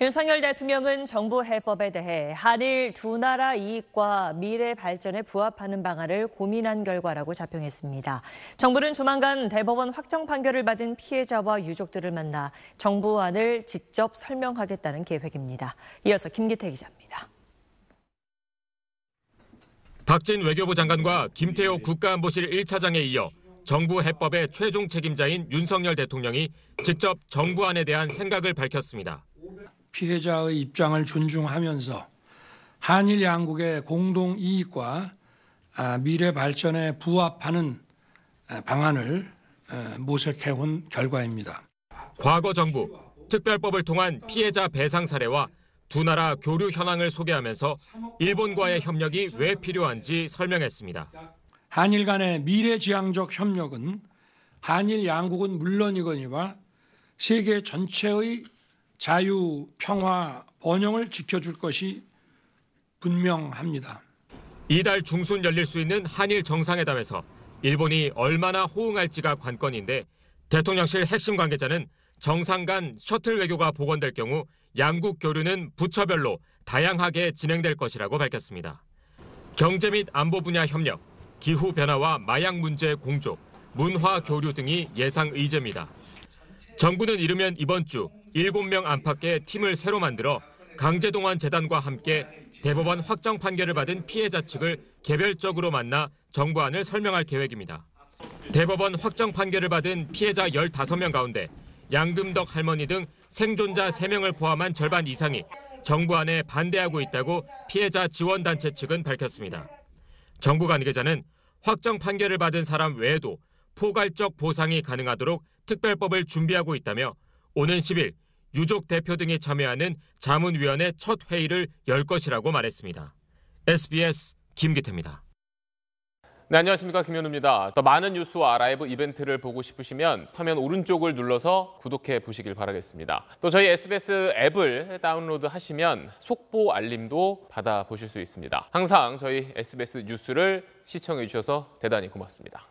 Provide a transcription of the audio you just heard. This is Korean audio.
윤석열 대통령은 정부 해법에 대해 한일 두 나라 이익과 미래 발전에 부합하는 방안을 고민한 결과라고 자평했습니다. 정부는 조만간 대법원 확정 판결을 받은 피해자와 유족들을 만나 정부안을 직접 설명하겠다는 계획입니다. 이어서 김기태 기자입니다. 박진 외교부 장관과 김태호 국가안보실 1차장에 이어 정부 해법의 최종 책임자인 윤석열 대통령이 직접 정부안에 대한 생각을 밝혔습니다. 피해자의 입장을 존중하면서 한일 양국의 공동 이익과 아, 미래 발전에 부합하는 아, 방안을 아, 모색해 온 결과입니다. 과거 정부 특별법을 통한 피해자 배상 사례와 두 나라 교류 현황을 소개하면서 일본과의 협력이 왜 필요한지 설명했습니다. 한일 간의 미래지향적 협력은 한일 양국은 물론이거니와 세계 전체의 자유, 평화, 번영을 지켜줄 것이 분명합니다. 이달 중순 열릴 수 있는 한일 정상회담에서 일본이 얼마나 호응할지가 관건인데 대통령실 핵심 관계자는 정상 간 셔틀 외교가 복원될 경우 양국 교류는 부처별로 다양하게 진행될 것이라고 밝혔습니다. 경제 및 안보 분야 협력, 기후 변화와 마약 문제 공조, 문화 교류 등이 예상 의제입니다. 정부는 이르면 이번 주 7명 안팎의 팀을 새로 만들어 강제동원 재단과 함께 대법원 확정 판결을 받은 피해자 측을 개별적으로 만나 정부안을 설명할 계획입니다. 대법원 확정 판결을 받은 피해자 15명 가운데 양금덕 할머니 등 생존자 3명을 포함한 절반 이상이 정부안에 반대하고 있다고 피해자 지원단체 측은 밝혔습니다. 정부 관계자는 확정 판결을 받은 사람 외에도 포괄적 보상이 가능하도록 특별법을 준비하고 있다며 오는 10일 유족 대표 등이 참여하는 자문위원회 첫 회의를 열 것이라고 말했습니다. SBS 김기태입니다. 네, 안녕하십니까. 김현우입니다. 더 많은 뉴스와 라이브 이벤트를 보고 싶으시면 화면 오른쪽을 눌러서 구독해 보시길 바라겠습니다. 또 저희 SBS 앱을 다운로드 하시면 속보 알림도 받아보실 수 있습니다. 항상 저희 SBS 뉴스를 시청해 주셔서 대단히 고맙습니다.